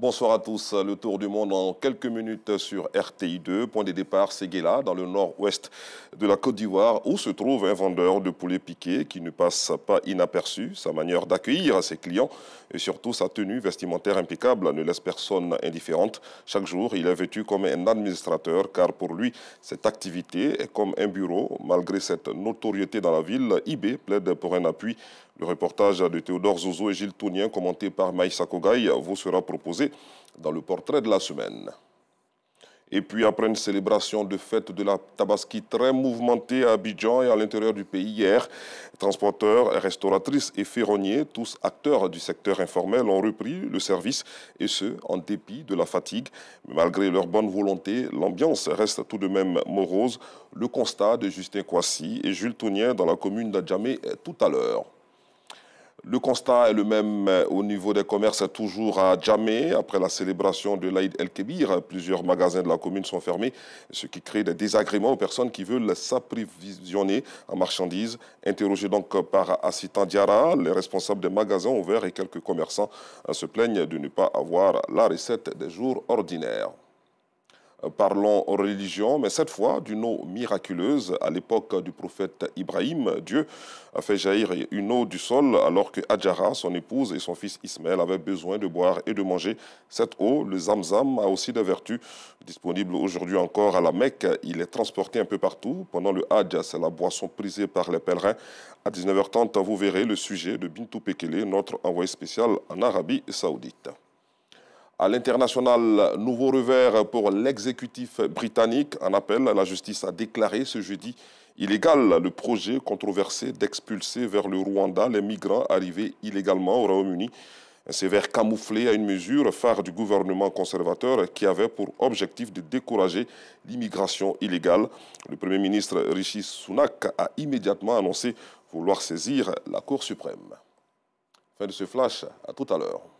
Bonsoir à tous. Le tour du monde en quelques minutes sur RTI2. Point de départ, Séguéla, dans le nord-ouest de la Côte d'Ivoire, où se trouve un vendeur de poulet piqué qui ne passe pas inaperçu. Sa manière d'accueillir ses clients et surtout sa tenue vestimentaire impeccable ne laisse personne indifférente. Chaque jour, il est vêtu comme un administrateur, car pour lui, cette activité est comme un bureau. Malgré cette notoriété dans la ville, IB plaide pour un appui. Le reportage de Théodore Zozo et Gilles Tounien, commenté par Maïssa Kogaï, vous sera proposé dans le portrait de la semaine. Et puis après une célébration de fête de la Tabaski très mouvementée à Abidjan et à l'intérieur du pays hier, transporteurs, restauratrices et ferronniers, tous acteurs du secteur informel, ont repris le service et ce, en dépit de la fatigue. malgré leur bonne volonté, l'ambiance reste tout de même morose. Le constat de Justin Coissy et Jules Tonien dans la commune d'Adjamé tout à l'heure. Le constat est le même euh, au niveau des commerces, toujours à Djamé. Après la célébration de l'Aïd el-Kébir, plusieurs magasins de la commune sont fermés, ce qui crée des désagréments aux personnes qui veulent s'approvisionner en marchandises. Interrogés donc par Assitan Diara, les responsables des magasins ouverts et quelques commerçants euh, se plaignent de ne pas avoir la recette des jours ordinaires. Euh, parlons religion, mais cette fois d'une eau miraculeuse. À l'époque du prophète Ibrahim, Dieu a fait jaillir une eau du sol alors que Adjara, son épouse et son fils Ismaël avaient besoin de boire et de manger cette eau. Le Zamzam a aussi des vertus. disponibles aujourd'hui encore à la Mecque, il est transporté un peu partout. Pendant le Hajj, c'est la boisson prisée par les pèlerins. À 19h30, vous verrez le sujet de Bintou Pekele, notre envoyé spécial en Arabie saoudite. À l'international, nouveau revers pour l'exécutif britannique. En appel, la justice a déclaré ce jeudi illégal le projet controversé d'expulser vers le Rwanda les migrants arrivés illégalement au Royaume-Uni. Un sévère camouflé à une mesure phare du gouvernement conservateur qui avait pour objectif de décourager l'immigration illégale. Le Premier ministre Rishi Sunak a immédiatement annoncé vouloir saisir la Cour suprême. Fin de ce flash, à tout à l'heure.